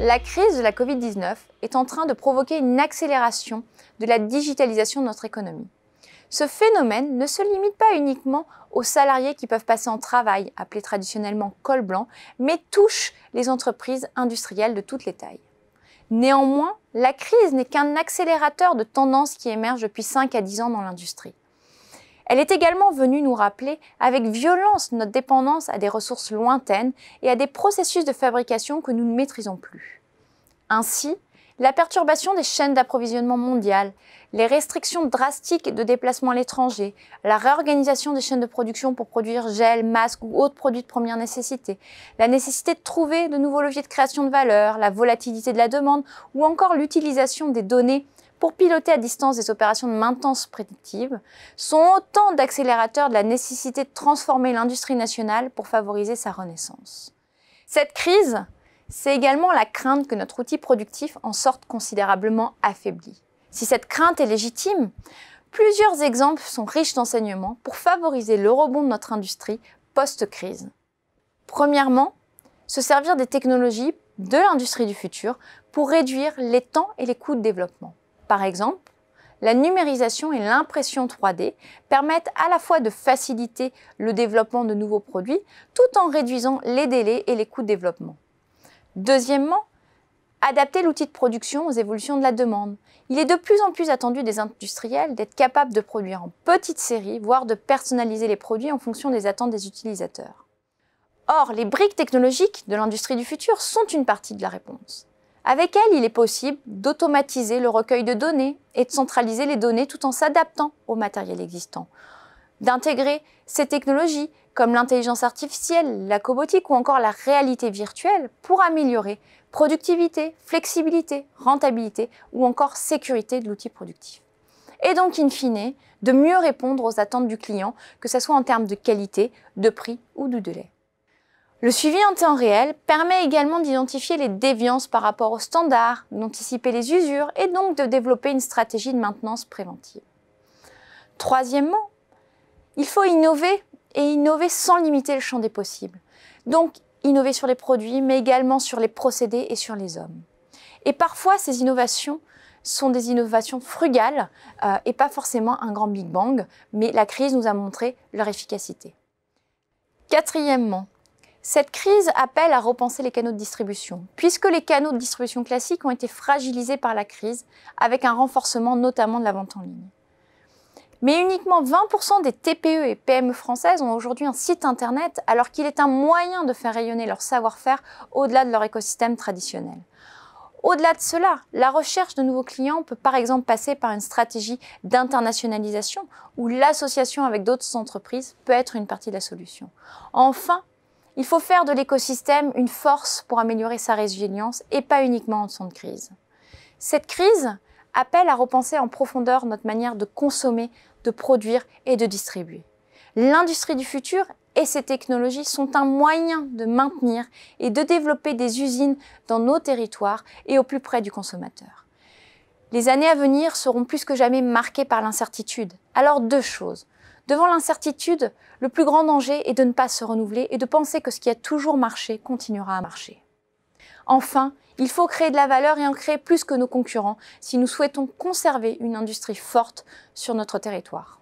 La crise de la Covid-19 est en train de provoquer une accélération de la digitalisation de notre économie. Ce phénomène ne se limite pas uniquement aux salariés qui peuvent passer en travail, appelés traditionnellement col blanc, mais touche les entreprises industrielles de toutes les tailles. Néanmoins, la crise n'est qu'un accélérateur de tendances qui émergent depuis 5 à 10 ans dans l'industrie. Elle est également venue nous rappeler avec violence notre dépendance à des ressources lointaines et à des processus de fabrication que nous ne maîtrisons plus. Ainsi, la perturbation des chaînes d'approvisionnement mondiales, les restrictions drastiques de déplacement à l'étranger, la réorganisation des chaînes de production pour produire gel, masques ou autres produits de première nécessité, la nécessité de trouver de nouveaux leviers de création de valeur, la volatilité de la demande ou encore l'utilisation des données pour piloter à distance des opérations de maintenance prédictive sont autant d'accélérateurs de la nécessité de transformer l'industrie nationale pour favoriser sa renaissance. Cette crise, c'est également la crainte que notre outil productif en sorte considérablement affaibli. Si cette crainte est légitime, plusieurs exemples sont riches d'enseignements pour favoriser le rebond de notre industrie post-crise. Premièrement, se servir des technologies de l'industrie du futur pour réduire les temps et les coûts de développement. Par exemple, la numérisation et l'impression 3D permettent à la fois de faciliter le développement de nouveaux produits tout en réduisant les délais et les coûts de développement. Deuxièmement, adapter l'outil de production aux évolutions de la demande. Il est de plus en plus attendu des industriels d'être capables de produire en petite série, voire de personnaliser les produits en fonction des attentes des utilisateurs. Or, les briques technologiques de l'industrie du futur sont une partie de la réponse. Avec elle, il est possible d'automatiser le recueil de données et de centraliser les données tout en s'adaptant au matériel existant, d'intégrer ces technologies comme l'intelligence artificielle, la cobotique ou encore la réalité virtuelle pour améliorer productivité, flexibilité, rentabilité ou encore sécurité de l'outil productif. Et donc, in fine, de mieux répondre aux attentes du client, que ce soit en termes de qualité, de prix ou de délai. Le suivi en temps réel permet également d'identifier les déviances par rapport aux standards, d'anticiper les usures et donc de développer une stratégie de maintenance préventive. Troisièmement, il faut innover et innover sans limiter le champ des possibles. Donc innover sur les produits, mais également sur les procédés et sur les hommes. Et parfois, ces innovations sont des innovations frugales euh, et pas forcément un grand Big Bang, mais la crise nous a montré leur efficacité. Quatrièmement, cette crise appelle à repenser les canaux de distribution, puisque les canaux de distribution classiques ont été fragilisés par la crise, avec un renforcement notamment de la vente en ligne. Mais uniquement 20% des TPE et PME françaises ont aujourd'hui un site Internet, alors qu'il est un moyen de faire rayonner leur savoir-faire au-delà de leur écosystème traditionnel. Au-delà de cela, la recherche de nouveaux clients peut par exemple passer par une stratégie d'internationalisation où l'association avec d'autres entreprises peut être une partie de la solution. Enfin, il faut faire de l'écosystème une force pour améliorer sa résilience et pas uniquement en temps de crise. Cette crise appelle à repenser en profondeur notre manière de consommer, de produire et de distribuer. L'industrie du futur et ses technologies sont un moyen de maintenir et de développer des usines dans nos territoires et au plus près du consommateur. Les années à venir seront plus que jamais marquées par l'incertitude. Alors deux choses. Devant l'incertitude, le plus grand danger est de ne pas se renouveler et de penser que ce qui a toujours marché continuera à marcher. Enfin, il faut créer de la valeur et en créer plus que nos concurrents si nous souhaitons conserver une industrie forte sur notre territoire.